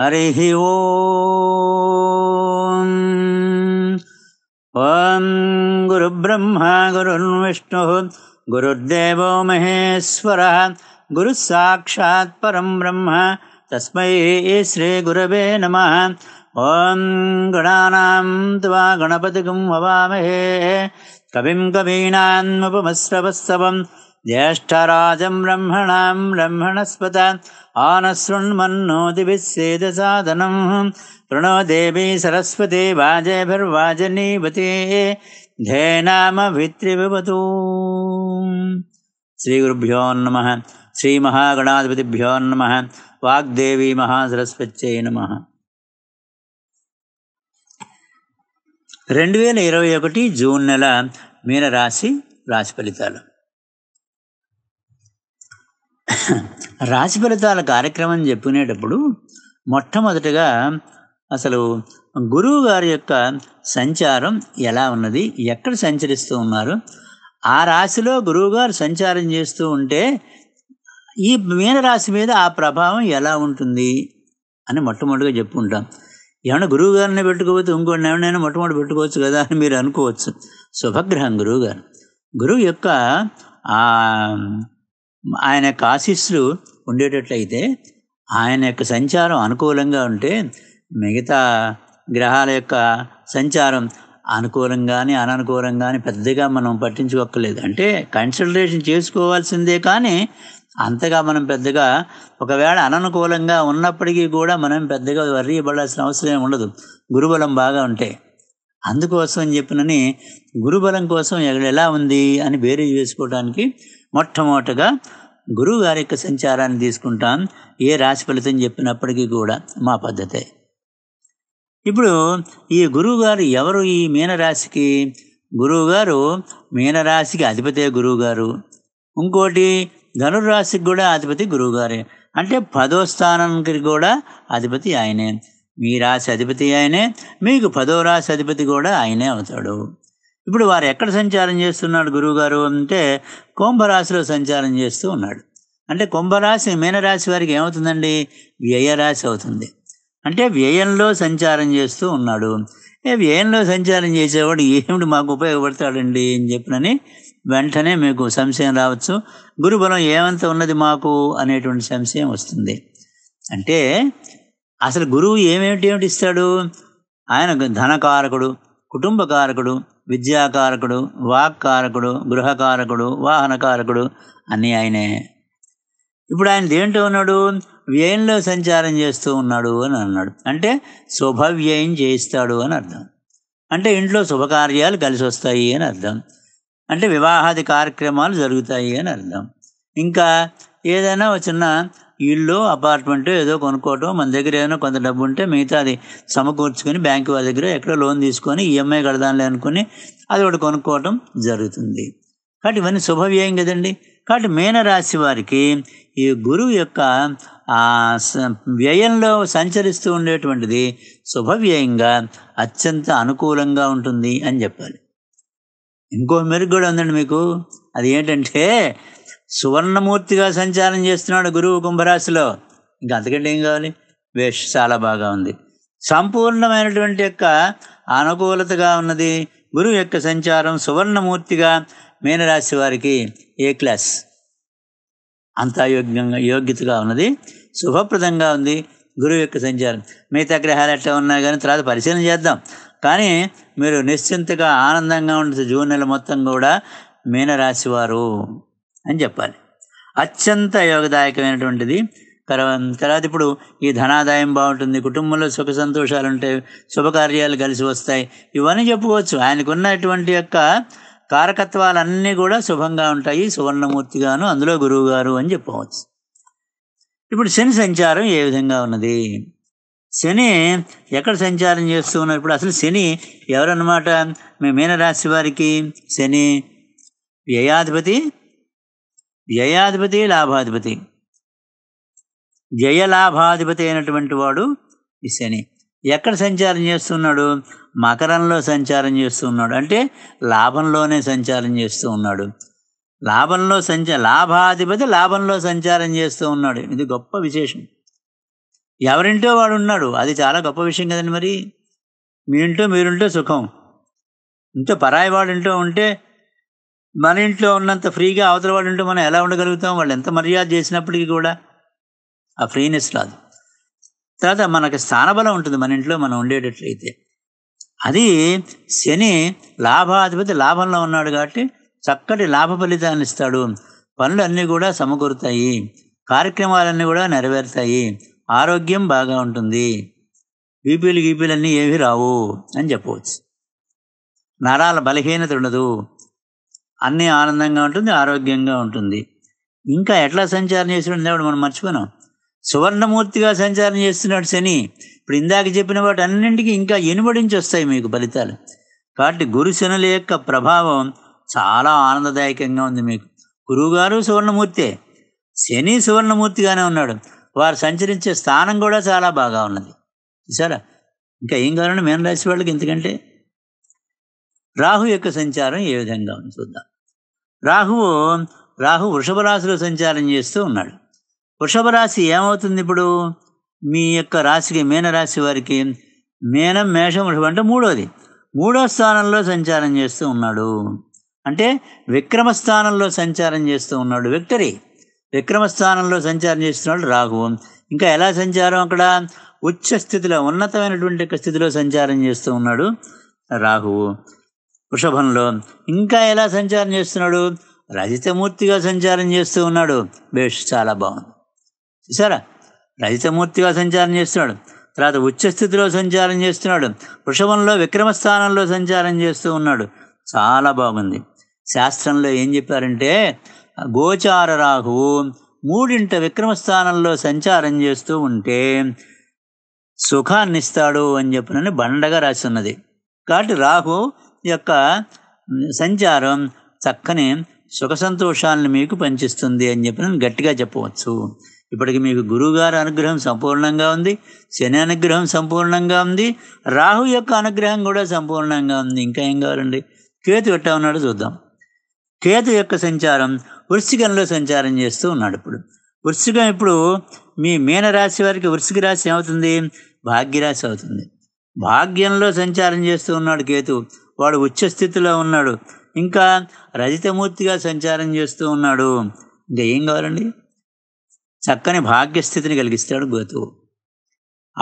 हरिः ओं गुरुब्रह्मा गुरुर्विष्णुः गुरुर्देवो महेश्वरः परं ब्रह्म तस्मै श्रीगुरवे नमः ॐ गणानां त्वा गणपतिकं ववामहे कविं कवीनान्मुपमश्रवस्सवम् ज्येष्ठराजं ब्रह्मणां ब्रह्मणस्पत आनशृण्मन्नो दिभिस्सेदसादनं प्रणो देवी सरस्वती वाजेभिर्वाजनीवती धेनामभित्रिविवतु श्रीगुरुभ्यो नमः श्रीमहागणाधिपतिभ्यो नमः वाग्देवी మహాసరస్వత్యై నమ రెండు వేల ఇరవై ఒకటి జూన్ నెల మీనరాశి రాశి ఫలితాలు రాశి ఫలితాల కార్యక్రమం చెప్పుకునేటప్పుడు మొట్టమొదటగా అసలు గురువు గారి యొక్క సంచారం ఎలా ఉన్నది ఎక్కడ సంచరిస్తూ ఉన్నారు ఆ రాశిలో గురువుగారు సంచారం చేస్తూ ఉంటే ఈ మీనరాశి మీద ఆ ప్రభావం ఎలా ఉంటుంది అని మొట్టమొదటిగా చెప్పుకుంటాం ఏమన్నా గురువు గారిని పెట్టుకోవచ్చు ఇంకోటి ఏమైనా మొట్టమొదటి పెట్టుకోవచ్చు కదా అని మీరు అనుకోవచ్చు శుభగ్రహం గురువు గారు గురువు యొక్క ఆయన యొక్క ఆశీస్సులు ఉండేటట్లయితే ఆయన యొక్క సంచారం అనుకూలంగా ఉంటే మిగతా గ్రహాల యొక్క సంచారం అనుకూలంగాని అననుకూలంగాని పెద్దగా మనం పట్టించుకోక్కర్లేదు అంటే కన్సల్టేషన్ చేసుకోవాల్సిందే కానీ అంతగా మనం పెద్దగా ఒకవేళ అననుకూలంగా ఉన్నప్పటికీ కూడా మనం పెద్దగా వర్రీ పడాల్సిన అవసరం ఉండదు గురుబలం బాగా ఉంటే అందుకోసం చెప్పినని గురుబలం కోసం ఎలా ఉంది అని వేరే చేసుకోవడానికి మొట్టమొదటగా గురువు గారి యొక్క సంచారాన్ని తీసుకుంటాం ఏ రాశి ఫలితం చెప్పినప్పటికీ కూడా మా పద్ధతే ఇప్పుడు ఈ గురువు గారు ఎవరు ఈ మీనరాశికి గురువు గారు మీనరాశికి అధిపతే గురువు గారు ఇంకోటి ధనుర్రాశికి కూడా అధిపతి గురువు గారే అంటే పదో స్థానానికి కూడా అధిపతి ఆయనే మీ రాశి అధిపతి ఆయనే మీకు పదో రాశి అధిపతి కూడా ఆయనే అవుతాడు ఇప్పుడు వారు ఎక్కడ సంచారం చేస్తున్నాడు గురువుగారు అంటే కుంభరాశిలో సంచారం చేస్తూ ఉన్నాడు అంటే కుంభరాశి మీనరాశి వారికి ఏమవుతుందండి వ్యయరాశి అవుతుంది అంటే వ్యయంలో సంచారం చేస్తూ ఉన్నాడు ఏ వ్యయంలో సంచారం చేసేవాడు ఏమిటి మాకు ఉపయోగపడతాడండి అని చెప్పినని వెంటనే మీకు సంశయం రావచ్చు గురుబలం ఏమంత ఉన్నది మాకు అనేటువంటి సంశయం వస్తుంది అంటే అసలు గురువు ఏమేమిటి ఏమిటి ఇస్తాడు ఆయన ధనకారకుడు కుటుంబకారకుడు విద్యాకారకుడు వాక్కారకుడు గృహకారకుడు వాహనకారకుడు అన్నీ ఆయనే ఇప్పుడు ఆయన దేంటో ఉన్నాడు వ్యయంలో సంచారం చేస్తూ ఉన్నాడు అని అన్నాడు అంటే శుభవ్యయం చేయిస్తాడు అని అర్థం అంటే ఇంట్లో శుభకార్యాలు కలిసి వస్తాయి అని అర్థం అంటే వివాహాది కార్యక్రమాలు జరుగుతాయి అని అర్థం ఇంకా ఏదైనా చిన్న ఇల్లు అపార్ట్మెంట్ ఏదో కొనుక్కోవటం మన దగ్గర ఏదైనా కొంత డబ్బు ఉంటే మిగతాది సమకూర్చుకొని బ్యాంకు వాళ్ళ దగ్గర ఎక్కడో లోన్ తీసుకొని ఈఎంఐ e కడదాంలే అనుకుని అది ఒకటి కొనుక్కోవటం జరుగుతుంది కాబట్టి ఇవన్నీ శుభవ్యయం కదండి కాబట్టి మీనరాశి వారికి ఈ గురువు యొక్క వ్యయంలో సంచరిస్తూ ఉండేటువంటిది శుభవ్యయంగా అత్యంత అనుకూలంగా ఉంటుంది అని చెప్పాలి ఇంకో మెరుగు కూడా ఉందండి మీకు అది ఏంటంటే సువర్ణమూర్తిగా సంచారం చేస్తున్నాడు గురువు కుంభరాశిలో ఇంకా అంతకంటే ఏం కావాలి వేష్ చాలా బాగా ఉంది సంపూర్ణమైనటువంటి యొక్క అనుకూలతగా ఉన్నది గురువు యొక్క సంచారం సువర్ణమూర్తిగా మీనరాశి వారికి ఏ క్లాస్ అంతా యోగ్యంగా యోగ్యతగా ఉన్నది శుభప్రదంగా ఉంది గురువు యొక్క సంచారం మిగతా గ్రహాలు ఎట్లా ఉన్నా కానీ తర్వాత పరిశీలన చేద్దాం కానీ మీరు నిశ్చింతగా ఆనందంగా ఉండే జూన్ నెల మొత్తం కూడా మీనరాశి వారు అని చెప్పాలి అత్యంత యోగదాయకమైనటువంటిది కర తర్వాత ఇప్పుడు ఈ ధనాదాయం బాగుంటుంది కుటుంబంలో సుఖ సంతోషాలు ఉంటాయి శుభకార్యాలు కలిసి వస్తాయి ఇవన్నీ చెప్పుకోవచ్చు ఆయనకున్నటువంటి యొక్క కారకత్వాలన్నీ కూడా శుభంగా ఉంటాయి సువర్ణమూర్తిగాను అందులో గురువుగారు అని చెప్పవచ్చు ఇప్పుడు శని సంచారం ఏ విధంగా ఉన్నది శని ఎక్కడ సంచారం చేస్తూ ఉన్నారు ఇప్పుడు అసలు శని ఎవరన్నమాట మీ మీనరాశి వారికి శని వ్యయాధిపతి వ్యయాధిపతి లాభాధిపతి జయలాభాధిపతి అయినటువంటి వాడు ఈ శని ఎక్కడ సంచారం చేస్తున్నాడు మకరంలో సంచారం చేస్తున్నాడు అంటే లాభంలోనే సంచారం చేస్తూ ఉన్నాడు లాభంలో సంచ లాభాధిపతి లాభంలో సంచారం చేస్తూ ఉన్నాడు ఇది గొప్ప విశేషం ఎవరింటో వాడు ఉన్నాడు అది చాలా గొప్ప విషయం కదండి మరి మీ ఇంటో మీరుంటో సుఖం ఇంట్లో పరాయి వాడింటో ఉంటే మన ఇంట్లో ఉన్నంత ఫ్రీగా అవతల వాళ్ళు ఉంటే మనం ఎలా ఉండగలుగుతాం వాళ్ళు ఎంత మర్యాద చేసినప్పటికీ కూడా ఆ ఫ్రీనెస్ రాదు తర్వాత మనకి స్థానబలం ఉంటుంది మన ఇంట్లో మనం ఉండేటట్లయితే అది శని లాభాధిపతి లాభంలో ఉన్నాడు కాబట్టి చక్కటి లాభ ఫలితాన్ని ఇస్తాడు పనులు అన్నీ కూడా సమకూరుతాయి కార్యక్రమాలన్నీ కూడా నెరవేరుతాయి ఆరోగ్యం బాగా ఉంటుంది బీపీలు గీపీలు అన్నీ ఏవి రావు అని చెప్పవచ్చు నరాల బలహీనత ఉండదు అన్నీ ఆనందంగా ఉంటుంది ఆరోగ్యంగా ఉంటుంది ఇంకా ఎట్లా సంచారం చేస్తున్నాడు దేవుడు మనం మర్చిపోయినాం సువర్ణమూర్తిగా సంచారం చేస్తున్నాడు శని ఇప్పుడు ఇందాక చెప్పిన వాటి అన్నింటికి ఇంకా ఎనుబడించి వస్తాయి మీకు ఫలితాలు కాబట్టి గురుశనుల యొక్క ప్రభావం చాలా ఆనందదాయకంగా ఉంది మీకు గురువుగారు సువర్ణమూర్తే శని సువర్ణమూర్తిగానే ఉన్నాడు వారు సంచరించే స్థానం కూడా చాలా బాగా ఉన్నది సరే ఇంకా ఏం కావాలంటే మేన రాశి వాళ్ళకి ఎందుకంటే రాహు యొక్క సంచారం ఏ విధంగా ఉంది చూద్దాం రాహువు రాహు వృషభ రాశిలో సంచారం చేస్తూ ఉన్నాడు వృషభ రాశి ఏమవుతుంది ఇప్పుడు మీ యొక్క రాశికి మీనరాశి వారికి మీనం మేషం వృషభం అంటే మూడోది మూడో స్థానంలో సంచారం చేస్తూ ఉన్నాడు అంటే విక్రమ స్థానంలో సంచారం చేస్తూ ఉన్నాడు విక్టరీ విక్రమ స్థానంలో సంచారం చేస్తున్నాడు రాహువు ఇంకా ఎలా సంచారం అక్కడ ఉచ్చ స్థితిలో ఉన్నతమైనటువంటి స్థితిలో సంచారం చేస్తూ ఉన్నాడు రాహువు వృషభంలో ఇంకా ఎలా సంచారం చేస్తున్నాడు రజితమూర్తిగా సంచారం చేస్తూ ఉన్నాడు బేష్ చాలా బాగుంది చూసారా రజితమూర్తిగా సంచారం చేస్తున్నాడు తర్వాత ఉచ్చస్థితిలో సంచారం చేస్తున్నాడు వృషభంలో విక్రమస్థానంలో సంచారం చేస్తూ ఉన్నాడు చాలా బాగుంది శాస్త్రంలో ఏం చెప్పారంటే గోచార రాహువు మూడింట విక్రమస్థానంలో సంచారం చేస్తూ ఉంటే సుఖాన్నిస్తాడు అని చెప్పినని బండగా రాసి ఉన్నది కాబట్టి రాహు యొక్క సంచారం చక్కని సుఖ సంతోషాలను మీకు పంచిస్తుంది అని చెప్పి నేను గట్టిగా చెప్పవచ్చు ఇప్పటికి మీకు గురువుగారి అనుగ్రహం సంపూర్ణంగా ఉంది శని అనుగ్రహం సంపూర్ణంగా ఉంది రాహు యొక్క అనుగ్రహం కూడా సంపూర్ణంగా ఉంది ఇంకా ఏం కావాలండి కేతు ఎట్టా ఉన్నాడు చూద్దాం కేతు యొక్క సంచారం వృశ్చికంలో సంచారం చేస్తూ ఉన్నాడు ఇప్పుడు వృశ్చికం ఇప్పుడు మీ మీనరాశి వారికి వృశ్చిక రాశి ఏమవుతుంది భాగ్యరాశి అవుతుంది భాగ్యంలో సంచారం చేస్తూ ఉన్నాడు కేతు వాడు ఉచ్చ స్థితిలో ఉన్నాడు ఇంకా రజితమూర్తిగా సంచారం చేస్తూ ఉన్నాడు ఇంకా ఏం కావాలండి చక్కని భాగ్యస్థితిని కలిగిస్తాడు గోతువు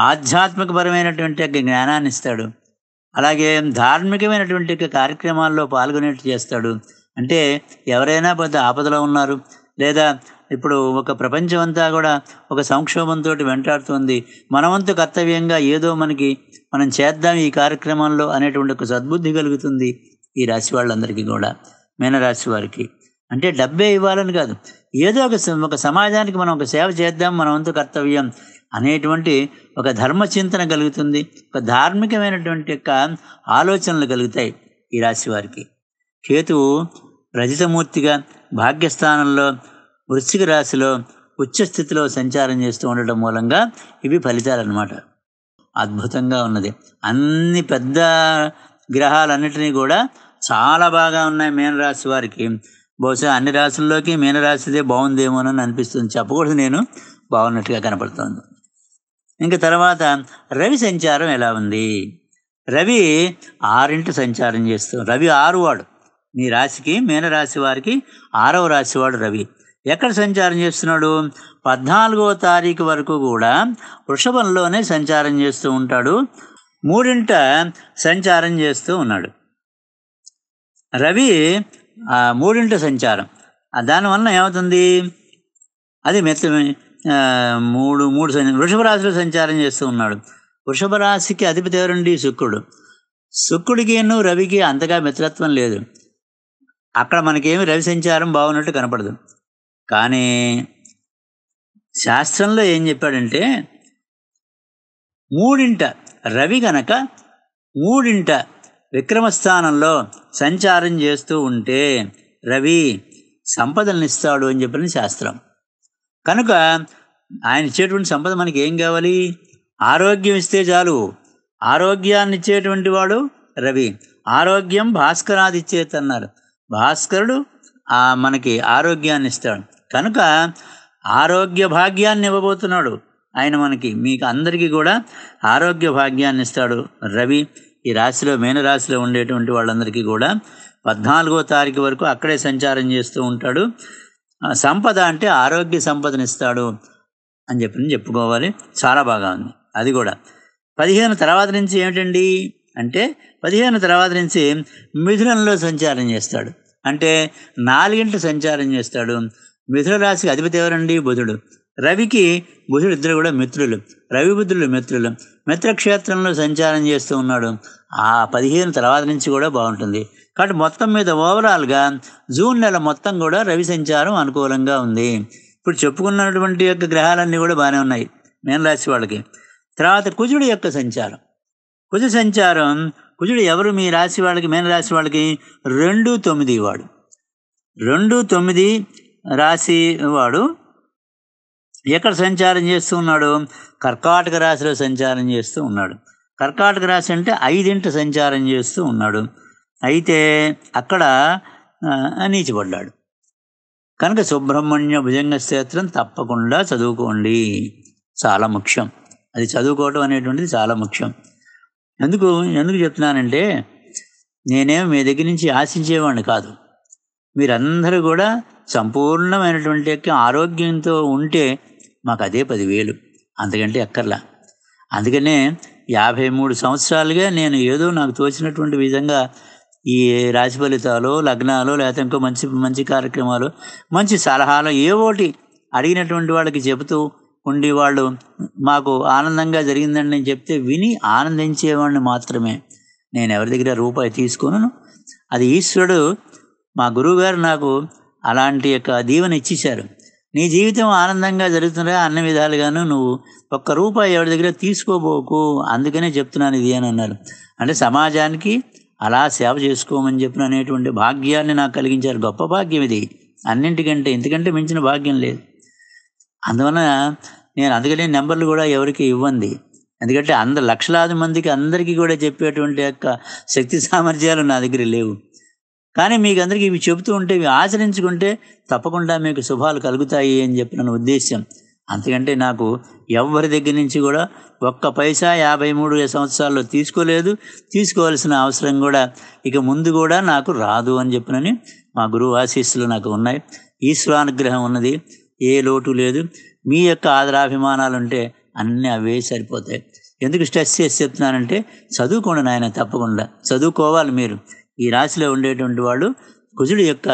ఆధ్యాత్మికపరమైనటువంటి యొక్క జ్ఞానాన్ని ఇస్తాడు అలాగే ధార్మికమైనటువంటి యొక్క కార్యక్రమాల్లో పాల్గొనేట్టు చేస్తాడు అంటే ఎవరైనా పెద్ద ఆపదలో ఉన్నారు లేదా ఇప్పుడు ఒక ప్రపంచం అంతా కూడా ఒక సంక్షోభంతో వెంటాడుతుంది మనవంతు కర్తవ్యంగా ఏదో మనకి మనం చేద్దాం ఈ కార్యక్రమంలో అనేటువంటి ఒక సద్బుద్ధి కలుగుతుంది ఈ రాశి వాళ్ళందరికీ కూడా మీనరాశి వారికి అంటే డబ్బే ఇవ్వాలని కాదు ఏదో ఒక ఒక సమాజానికి మనం ఒక సేవ చేద్దాం మన వంతు కర్తవ్యం అనేటువంటి ఒక ధర్మ చింతన కలుగుతుంది ఒక ధార్మికమైనటువంటి యొక్క ఆలోచనలు కలుగుతాయి ఈ రాశి వారికి కేతువు రజితమూర్తిగా భాగ్యస్థానంలో వృశ్చిక రాశిలో ఉచ్చస్థితిలో సంచారం చేస్తూ ఉండటం మూలంగా ఇవి ఫలితాలన్నమాట అద్భుతంగా ఉన్నది అన్ని పెద్ద గ్రహాలన్నిటినీ కూడా చాలా బాగా ఉన్నాయి మీనరాశి వారికి బహుశా అన్ని రాశుల్లోకి మీనరాశిదే బాగుందేమోనని అనిపిస్తుంది చెప్పకూడదు నేను బాగున్నట్టుగా కనపడుతోంది ఇంకా తర్వాత రవి సంచారం ఎలా ఉంది రవి ఆరింటి సంచారం చేస్తూ రవి ఆరువాడు మీ రాశికి మీనరాశి వారికి ఆరవ రాశివాడు రవి ఎక్కడ సంచారం చేస్తున్నాడు పద్నాలుగో తారీఖు వరకు కూడా వృషభంలోనే సంచారం చేస్తూ ఉంటాడు మూడింట సంచారం చేస్తూ ఉన్నాడు రవి మూడింట సంచారం దానివల్ల ఏమవుతుంది అది మెత్త మూడు మూడు వృషభ రాశిలో సంచారం చేస్తూ ఉన్నాడు వృషభ రాశికి అధిపతి ఎవరండి శుక్రుడు శుక్రుడికిను రవికి అంతగా మిత్రత్వం లేదు అక్కడ మనకేమి రవి సంచారం బాగున్నట్టు కనపడదు కానీ శాస్త్రంలో ఏం చెప్పాడంటే మూడింట రవి గనక మూడింట విక్రమస్థానంలో సంచారం చేస్తూ ఉంటే రవి సంపదలనిస్తాడు అని చెప్పిన శాస్త్రం కనుక ఆయన ఇచ్చేటువంటి సంపద మనకి ఏం కావాలి ఆరోగ్యం ఇస్తే చాలు ఆరోగ్యాన్ని ఇచ్చేటువంటి వాడు రవి ఆరోగ్యం భాస్కరాది ఇచ్చేతన్నారు భాస్కరుడు మనకి ఆరోగ్యాన్ని ఇస్తాడు కనుక ఆరోగ్య భాగ్యాన్ని ఇవ్వబోతున్నాడు ఆయన మనకి మీకు అందరికీ కూడా ఆరోగ్య భాగ్యాన్ని ఇస్తాడు రవి ఈ రాశిలో మేనరాశిలో ఉండేటువంటి వాళ్ళందరికీ కూడా పద్నాలుగో తారీఖు వరకు అక్కడే సంచారం చేస్తూ ఉంటాడు సంపద అంటే ఆరోగ్య సంపదనిస్తాడు అని చెప్పి చెప్పుకోవాలి చాలా బాగా ఉంది అది కూడా పదిహేను తర్వాత నుంచి ఏమిటండి అంటే పదిహేను తర్వాత నుంచి మిథునంలో సంచారం చేస్తాడు అంటే నాలుగింటి సంచారం చేస్తాడు మిథుల రాశికి అధిపతి ఎవరండి బుధుడు రవికి బుధుడు ఇద్దరు కూడా మిత్రులు రవి బుద్ధులు మిత్రులు మిత్రక్షేత్రంలో సంచారం చేస్తూ ఉన్నాడు ఆ పదిహేను తర్వాత నుంచి కూడా బాగుంటుంది కాబట్టి మొత్తం మీద ఓవరాల్గా జూన్ నెల మొత్తం కూడా రవి సంచారం అనుకూలంగా ఉంది ఇప్పుడు చెప్పుకున్నటువంటి యొక్క గ్రహాలన్నీ కూడా బాగానే ఉన్నాయి మేన రాశి వాళ్ళకి తర్వాత కుజుడి యొక్క సంచారం కుజ సంచారం కుజుడు ఎవరు మీ రాశి వాళ్ళకి మేన రాశి వాళ్ళకి రెండు తొమ్మిది వాడు రెండు తొమ్మిది రాశి వాడు ఎక్కడ సంచారం చేస్తూ ఉన్నాడు కర్కాటక రాశిలో సంచారం చేస్తూ ఉన్నాడు కర్కాటక రాశి అంటే ఐదింట సంచారం చేస్తూ ఉన్నాడు అయితే అక్కడ నీచిపడ్డాడు కనుక సుబ్రహ్మణ్య భుజంగ క్షేత్రం తప్పకుండా చదువుకోండి చాలా ముఖ్యం అది చదువుకోవటం అనేటువంటిది చాలా ముఖ్యం ఎందుకు ఎందుకు చెప్తున్నానంటే నేనేం మీ దగ్గర నుంచి ఆశించేవాడిని కాదు మీరందరూ కూడా సంపూర్ణమైనటువంటి యొక్క ఆరోగ్యంతో ఉంటే మాకు అదే పదివేలు అంతకంటే ఎక్కర్లా అందుకనే యాభై మూడు సంవత్సరాలుగా నేను ఏదో నాకు తోచినటువంటి విధంగా ఈ రాశి ఫలితాలు లగ్నాలు లేకపోతే ఇంకో మంచి మంచి కార్యక్రమాలు మంచి సలహాలు ఏవోటి అడిగినటువంటి వాళ్ళకి చెబుతూ ఉండి వాళ్ళు మాకు ఆనందంగా జరిగిందని నేను చెప్తే విని ఆనందించేవాడిని మాత్రమే నేను ఎవరి దగ్గర రూపాయి తీసుకోను అది ఈశ్వరుడు మా గురువుగారు నాకు అలాంటి యొక్క దీవెన ఇచ్చేశారు నీ జీవితం ఆనందంగా జరుగుతుందా అన్ని విధాలుగాను నువ్వు ఒక్క రూపాయి ఎవరి దగ్గర తీసుకోబోకు అందుకనే చెప్తున్నాను ఇది అని అన్నారు అంటే సమాజానికి అలా సేవ చేసుకోమని చెప్పిన అనేటువంటి భాగ్యాన్ని నాకు కలిగించారు గొప్ప భాగ్యం ఇది అన్నింటికంటే ఎందుకంటే మించిన భాగ్యం లేదు అందువలన నేను అందుకనే నెంబర్లు కూడా ఎవరికి ఇవ్వండి ఎందుకంటే అందరు లక్షలాది మందికి అందరికీ కూడా చెప్పేటువంటి యొక్క శక్తి సామర్థ్యాలు నా దగ్గర లేవు కానీ మీకు అందరికీ ఇవి చెబుతూ ఉంటే ఇవి ఆచరించుకుంటే తప్పకుండా మీకు శుభాలు కలుగుతాయి అని నన్ను ఉద్దేశ్యం అంతకంటే నాకు ఎవరి దగ్గర నుంచి కూడా ఒక్క పైసా యాభై మూడు సంవత్సరాల్లో తీసుకోలేదు తీసుకోవాల్సిన అవసరం కూడా ఇక ముందు కూడా నాకు రాదు అని చెప్పినని మా గురువు ఆశీస్సులు నాకు ఉన్నాయి ఈశ్వరానుగ్రహం ఉన్నది ఏ లోటు లేదు మీ యొక్క ఆదరాభిమానాలు ఉంటే అన్నీ అవే సరిపోతాయి ఎందుకు స్ట్రెస్ చేసి చెప్తున్నానంటే చదువుకోండి నాయన తప్పకుండా చదువుకోవాలి మీరు ఈ రాశిలో ఉండేటువంటి వాళ్ళు కుజుడు యొక్క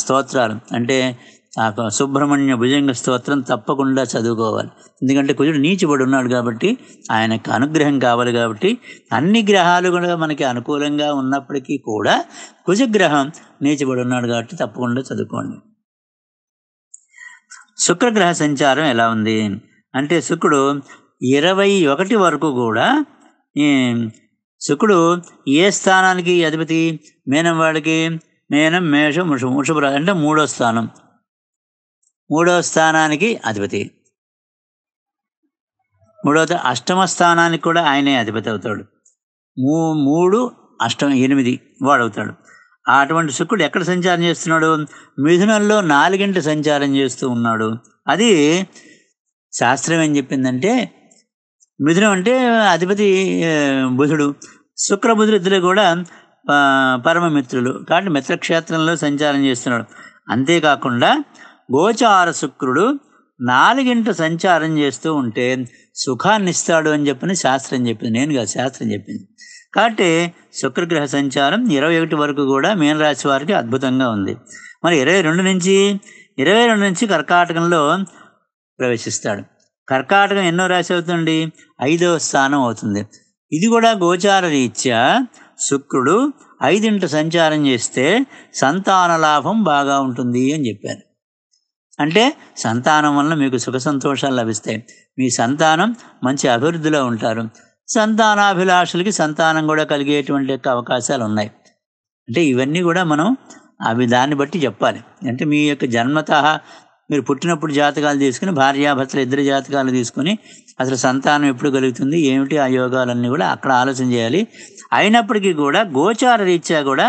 స్తోత్రాలు అంటే ఆ సుబ్రహ్మణ్య భుజంగ స్తోత్రం తప్పకుండా చదువుకోవాలి ఎందుకంటే కుజుడు నీచిబడి ఉన్నాడు కాబట్టి ఆయనకు అనుగ్రహం కావాలి కాబట్టి అన్ని గ్రహాలు కూడా మనకి అనుకూలంగా ఉన్నప్పటికీ కూడా కుజగ్రహం నీచిబడి ఉన్నాడు కాబట్టి తప్పకుండా చదువుకోండి శుక్రగ్రహ సంచారం ఎలా ఉంది అంటే శుక్రుడు ఇరవై ఒకటి వరకు కూడా శుకుడు ఏ స్థానానికి అధిపతి మేనం వాడికి మేనం మేషం వృషం వృషభ అంటే మూడో స్థానం మూడో స్థానానికి అధిపతి మూడవ అష్టమ స్థానానికి కూడా ఆయనే అధిపతి అవుతాడు మూ మూడు అష్టమ ఎనిమిది వాడవుతాడు అటువంటి శుక్రుడు ఎక్కడ సంచారం చేస్తున్నాడు మిథునంలో నాలుగింటి సంచారం చేస్తూ ఉన్నాడు అది శాస్త్రం ఏం చెప్పిందంటే మిథునం అంటే అధిపతి బుధుడు శుక్ర బుధుడు ఇద్దరు కూడా పరమమిత్రులు కాబట్టి మిత్రక్షేత్రంలో సంచారం చేస్తున్నాడు అంతేకాకుండా గోచార శుక్రుడు నాలుగింట సంచారం చేస్తూ ఉంటే సుఖాన్ని ఇస్తాడు అని చెప్పని శాస్త్రం చెప్పింది నేను కాదు శాస్త్రం చెప్పింది కాబట్టి శుక్రగ్రహ సంచారం ఇరవై ఒకటి వరకు కూడా మీనరాశి వారికి అద్భుతంగా ఉంది మరి ఇరవై రెండు నుంచి ఇరవై రెండు నుంచి కర్కాటకంలో ప్రవేశిస్తాడు కర్కాటకం ఎన్నో రాశి అవుతుంది ఐదవ స్థానం అవుతుంది ఇది కూడా గోచార రీత్యా శుక్రుడు ఐదింట సంచారం చేస్తే సంతాన లాభం బాగా ఉంటుంది అని చెప్పారు అంటే సంతానం వల్ల మీకు సుఖ సంతోషాలు లభిస్తాయి మీ సంతానం మంచి అభివృద్ధిలో ఉంటారు సంతానాభిలాషులకి సంతానం కూడా కలిగేటువంటి యొక్క అవకాశాలు ఉన్నాయి అంటే ఇవన్నీ కూడా మనం అవి దాన్ని బట్టి చెప్పాలి అంటే మీ యొక్క జన్మత మీరు పుట్టినప్పుడు జాతకాలు తీసుకుని భార్యాభర్తలు ఇద్దరు జాతకాలు తీసుకుని అసలు సంతానం ఎప్పుడు కలుగుతుంది ఏమిటి ఆ యోగాలన్నీ కూడా అక్కడ ఆలోచన చేయాలి అయినప్పటికీ కూడా గోచార రీత్యా కూడా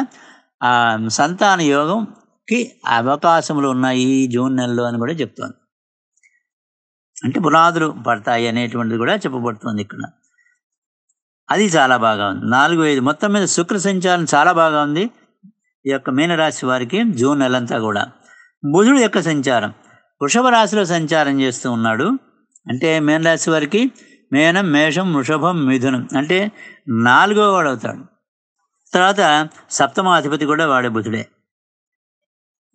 సంతాన యోగంకి అవకాశములు ఉన్నాయి జూన్ నెలలో అని కూడా చెప్తోంది అంటే పునాదులు పడతాయి అనేటువంటిది కూడా చెప్పబడుతుంది ఇక్కడ అది చాలా బాగా ఉంది నాలుగు ఐదు మొత్తం మీద శుక్ర సంచారం చాలా బాగా ఉంది ఈ యొక్క మీనరాశి వారికి జూన్ నెలంతా కూడా బుధుడు యొక్క సంచారం వృషభ రాశిలో సంచారం చేస్తూ ఉన్నాడు అంటే మేనరాశి వారికి మేనం మేషం వృషభం మిథునం అంటే నాలుగో వాడు అవుతాడు తర్వాత సప్తమాధిపతి కూడా వాడే బుధుడే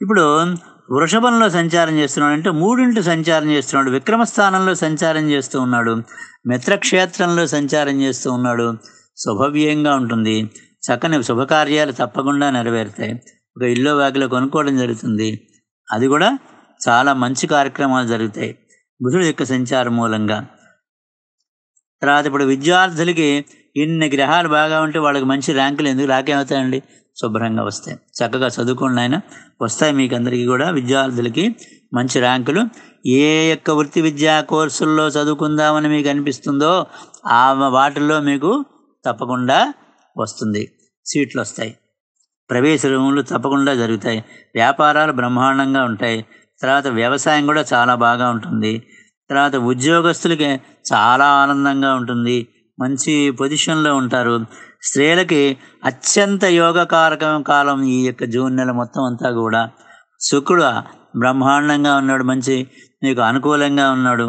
ఇప్పుడు వృషభంలో సంచారం చేస్తున్నాడు అంటే మూడింటి సంచారం చేస్తున్నాడు విక్రమస్థానంలో సంచారం చేస్తూ ఉన్నాడు మిత్రక్షేత్రంలో సంచారం చేస్తూ ఉన్నాడు శుభవ్యంగా ఉంటుంది చక్కని శుభకార్యాలు తప్పకుండా నెరవేరుతాయి ఒక ఇల్లు వాకిలో కొనుక్కోవడం జరుగుతుంది అది కూడా చాలా మంచి కార్యక్రమాలు జరుగుతాయి బుధుడు యొక్క సంచారం మూలంగా తర్వాత ఇప్పుడు విద్యార్థులకి ఇన్ని గ్రహాలు బాగా ఉంటే వాళ్ళకి మంచి ర్యాంకులు ఎందుకు రాకేమవుతాయండి శుభ్రంగా వస్తాయి చక్కగా చదువుకోండి ఆయన వస్తాయి మీకు అందరికీ కూడా విద్యార్థులకి మంచి ర్యాంకులు ఏ యొక్క వృత్తి విద్యా కోర్సుల్లో చదువుకుందామని మీకు అనిపిస్తుందో ఆ వాటిల్లో మీకు తప్పకుండా వస్తుంది సీట్లు వస్తాయి ప్రవేశ రూములు తప్పకుండా జరుగుతాయి వ్యాపారాలు బ్రహ్మాండంగా ఉంటాయి తర్వాత వ్యవసాయం కూడా చాలా బాగా ఉంటుంది తర్వాత ఉద్యోగస్తులకి చాలా ఆనందంగా ఉంటుంది మంచి పొజిషన్లో ఉంటారు స్త్రీలకి అత్యంత యోగకారకం కాలం ఈ యొక్క జూన్ నెల మొత్తం అంతా కూడా శుక్రుడు బ్రహ్మాండంగా ఉన్నాడు మంచి నీకు అనుకూలంగా ఉన్నాడు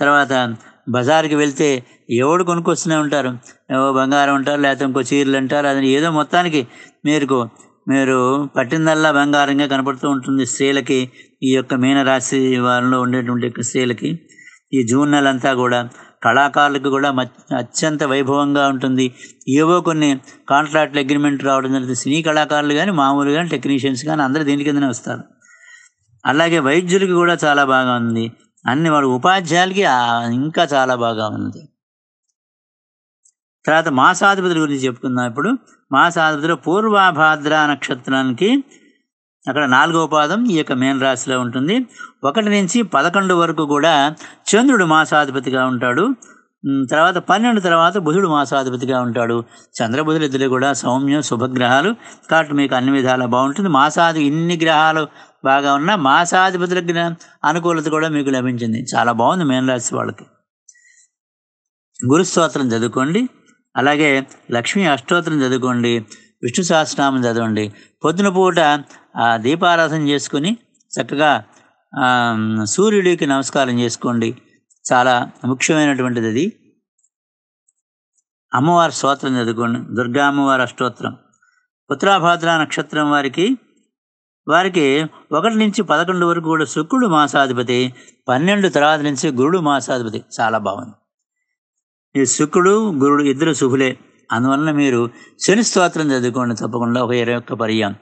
తర్వాత బజార్కి వెళ్తే ఎవడు కొనుక్కొస్తూనే ఉంటారు ఏవో బంగారం ఉంటారు లేకపోతే ఇంకో చీరలు అంటారు అది ఏదో మొత్తానికి మీరు మీరు పట్టిందల్లా బంగారంగా కనపడుతూ ఉంటుంది స్త్రీలకి ఈ యొక్క మీనరాశి వారిలో ఉండేటువంటి స్త్రీలకి ఈ జూన్ నెల అంతా కూడా కళాకారులకు కూడా అత్యంత వైభవంగా ఉంటుంది ఏవో కొన్ని కాంట్రాక్ట్ అగ్రిమెంట్ రావడం జరుగుతుంది సినీ కళాకారులు కానీ మామూలు కానీ టెక్నీషియన్స్ కానీ అందరూ దీని కిందనే వస్తారు అలాగే వైద్యులకి కూడా చాలా బాగా ఉంది అన్ని వాడు ఉపాధ్యాయులకి ఇంకా చాలా బాగా ఉంది తర్వాత మాసాధిపతుల గురించి చెప్పుకుందాం ఇప్పుడు మాసాధిపతిలో పూర్వాభాద్ర నక్షత్రానికి అక్కడ నాలుగవ పాదం ఈ యొక్క మేన్ రాశిలో ఉంటుంది ఒకటి నుంచి పదకొండు వరకు కూడా చంద్రుడు మాసాధిపతిగా ఉంటాడు తర్వాత పన్నెండు తర్వాత బుధుడు మాసాధిపతిగా ఉంటాడు చంద్రబుధులు ఇద్దరు కూడా సౌమ్య శుభగ్రహాలు కాబట్టి మీకు అన్ని విధాలా బాగుంటుంది మాసాది ఇన్ని గ్రహాలు బాగా ఉన్నా మాసాధిపతుల అనుకూలత కూడా మీకు లభించింది చాలా బాగుంది మేనరాశి వాళ్ళకి గురుస్తోత్రం చదువుకోండి అలాగే లక్ష్మీ అష్టోత్తరం చదువుకోండి విష్ణు సహస్రనామం చదవండి పొద్దున పూట ఆ దీపారాధన చేసుకుని చక్కగా సూర్యుడికి నమస్కారం చేసుకోండి చాలా ముఖ్యమైనటువంటిది అది అమ్మవారి స్తోత్రం చదువుకోండి దుర్గా అమ్మవారి అష్టోత్రం ఉత్తరాభాద్ర నక్షత్రం వారికి వారికి ఒకటి నుంచి పదకొండు వరకు కూడా శుక్రుడు మాసాధిపతి పన్నెండు తర్వాత నుంచి గురుడు మాసాధిపతి చాలా బాగుంది ఈ శుక్రుడు గురుడు ఇద్దరు శుభులే అందువలన మీరు శని స్తోత్రం చదువుకోండి తప్పకుండా ఒక ఇరవై ఒక్క పర్యాం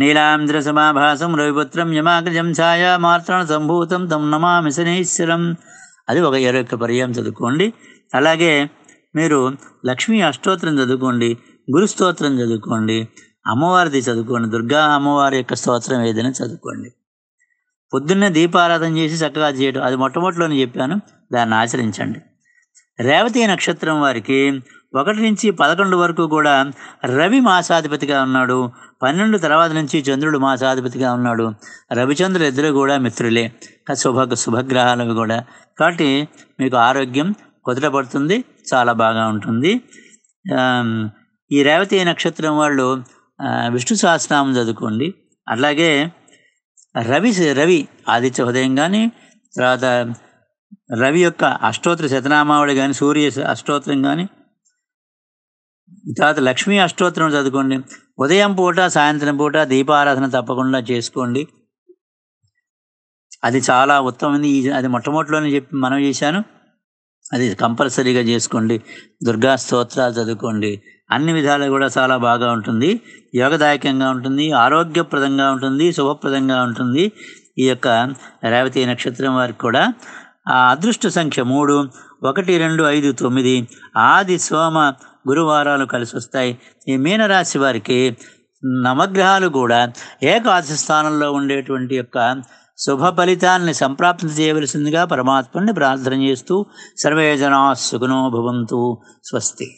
నీలాంధ్ర సమాభాసం రవిపుత్రం యమాగ్రజం ఛాయా మాత్రం సంభూతం తమ్ నమామి శనీశ్వరం అది ఒక ఇరవై ఒక్క పర్యాం చదువుకోండి అలాగే మీరు లక్ష్మీ అష్టోత్రం చదువుకోండి గురు స్తోత్రం చదువుకోండి అమ్మవారిది చదువుకోండి దుర్గా అమ్మవారి యొక్క స్తోత్రం ఏదైనా చదువుకోండి పొద్దున్నే దీపారాధన చేసి చక్కగా చేయడం అది మొట్టమొదటిలోనే చెప్పాను దాన్ని ఆచరించండి రేవతి నక్షత్రం వారికి ఒకటి నుంచి పదకొండు వరకు కూడా రవి మాసాధిపతిగా ఉన్నాడు పన్నెండు తర్వాత నుంచి చంద్రుడు మాసాధిపతిగా ఉన్నాడు రవిచంద్రులు ఇద్దరు కూడా మిత్రులే శుభ శుభగ్రహాలు కూడా కాబట్టి మీకు ఆరోగ్యం కుదరపడుతుంది చాలా బాగా ఉంటుంది ఈ రేవతి నక్షత్రం వాళ్ళు విష్ణు సహస్రనామం చదువుకోండి అలాగే రవి రవి ఆదిత్య ఉదయం కానీ తర్వాత రవి యొక్క అష్టోత్తర శతనామావళి కానీ సూర్య అష్టోత్తరం కానీ తర్వాత లక్ష్మీ అష్టోత్తరం చదువుకోండి ఉదయం పూట సాయంత్రం పూట దీపారాధన తప్పకుండా చేసుకోండి అది చాలా ఉత్తమమైంది అది మొట్టమొదటిలోనే చెప్పి మనం చేశాను అది కంపల్సరీగా చేసుకోండి దుర్గా స్తోత్రాలు చదువుకోండి అన్ని విధాలు కూడా చాలా బాగా ఉంటుంది యోగదాయకంగా ఉంటుంది ఆరోగ్యప్రదంగా ఉంటుంది శుభప్రదంగా ఉంటుంది ఈ యొక్క రేవతి నక్షత్రం వారికి కూడా ఆ అదృష్ట సంఖ్య మూడు ఒకటి రెండు ఐదు తొమ్మిది ఆది సోమ గురువారాలు కలిసి వస్తాయి ఈ మీనరాశి వారికి నవగ్రహాలు కూడా ఏకాశి స్థానంలో ఉండేటువంటి యొక్క శుభ ఫలితాన్ని సంప్రాప్తి చేయవలసిందిగా పరమాత్మని ప్రార్థన చేస్తూ సర్వేజనా జనా స్వస్తి